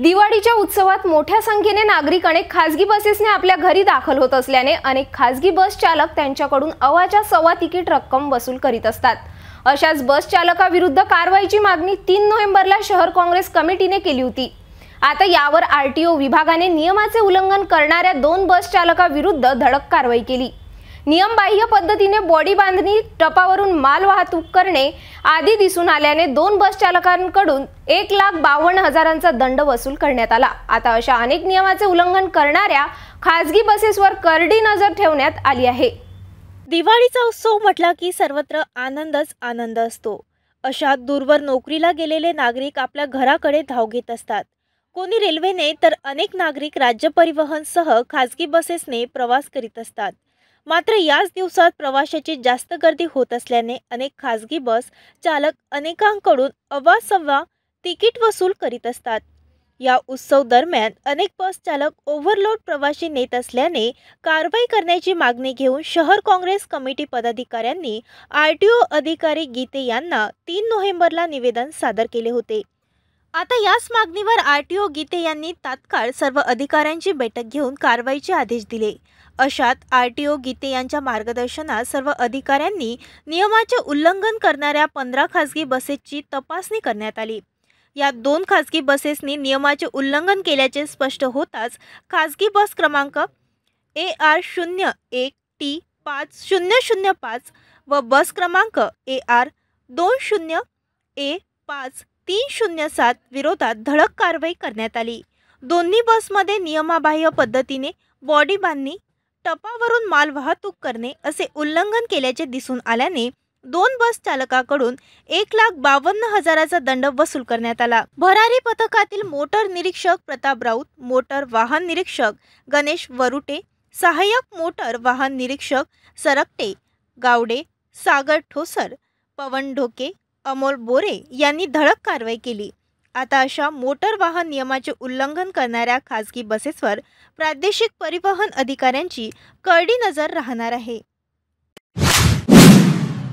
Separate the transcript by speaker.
Speaker 1: दिवाळीच्या उत्सवात मोठ्या संख्येने नागरिक अनेक खासगी बसेसने आपल्या घरी दाखल होत असल्याने अनेक खासगी बस चालक त्यांच्याकडून अवाच्या सव्वा तिकीट रक्कम वसूल करीत असतात अशाच बस चालकाविरुद्ध कारवाईची मागणी तीन नोव्हेंबरला शहर काँग्रेस कमिटीने केली होती आता यावर आरटीओ विभागाने नियमाचे उल्लंघन करणाऱ्या दोन बस चालकाविरुद्ध धडक कारवाई केली नियमबाह्य पद्धतीने बॉडी बांधणी टपावरून माल वाहतूक करणे आदी दिसून आल्याने दोन बस चालकांकडून एक लाख बावन्न हजारांचा दंड वसूल करण्यात आला आता अशा अनेक नियमाचे उल्लंघन करणाऱ्या खासगी बसेसवर करडी नजर ठेवण्यात आली आहे दिवाळीचा उत्सव म्हटला की सर्वत्र आनंदच आनंद
Speaker 2: असतो अशा दूरवर नोकरीला गेलेले नागरिक आपल्या घराकडे धाव घेत असतात कोणी रेल्वेने तर अनेक नागरिक राज्य परिवहनसह खाजगी बसेसने प्रवास करीत असतात मात्र याच दिवसात प्रवाशाची जास्त गर्दी होत असल्याने अनेक खासगी बस चालक अनेकांकडून सव्वा तिकीट वसूल करीत असतात या उत्सव दरम्यान अनेक बस चालक ओव्हरलोड प्रवाशी नेत असल्याने कारवाई करण्याची मागणी घेऊन शहर काँग्रेस कमिटी पदाधिकाऱ्यांनी आर अधिकारी गीते यांना तीन नोव्हेंबरला निवेदन सादर केले होते आता याच मागणीवर आर टी ओ गीते यांनी तात्काळ सर्व अधिकाऱ्यांची बैठक घेऊन कारवाईचे आदेश दिले अशात आर टी ओ गीते यांच्या मार्गदर्शनात सर्व अधिकाऱ्यांनी नियमाचे उल्लंघन करणाऱ्या पंधरा खासगी बसेसची तपासणी करण्यात आली या दोन खासगी बसेसनी नियमाचे उल्लंघन केल्याचे स्पष्ट होताच खासगी बस क्रमांक ए आर शून्य एक टी पाच शून्य शून्य पाच व बस क्रमांक ए आर दोन शून्य ए पाच तीन शून्य सात विरोधात धडक कारवाई करण्यात आली दोन्ही बसमध्ये नियमाबाह्य पद्धतीने बॉडी बांधणी टपावरून माल वाहतूक करणे असे उल्लंघन केल्याचे दिसून आल्याने दोन बस चालकाकडून एक लाख बावन्न हजाराचा दंड वसूल करण्यात आला भरारी पथकातील मोटर निरीक्षक प्रताप राऊत मोटर वाहन निरीक्षक गणेश वरुटे सहाय्यक मोटर वाहन निरीक्षक सरकटे गावडे सागर ठोसर पवन ढोके अमोल बोरे यांनी धडक कारवाई केली आता अशा मोटर वाहन नियमाचे उल्लंघन करणाऱ्या खासगी बसेसवर प्रादेशिक परिवहन अधिकाऱ्यांची करडी नजर राहणार आहे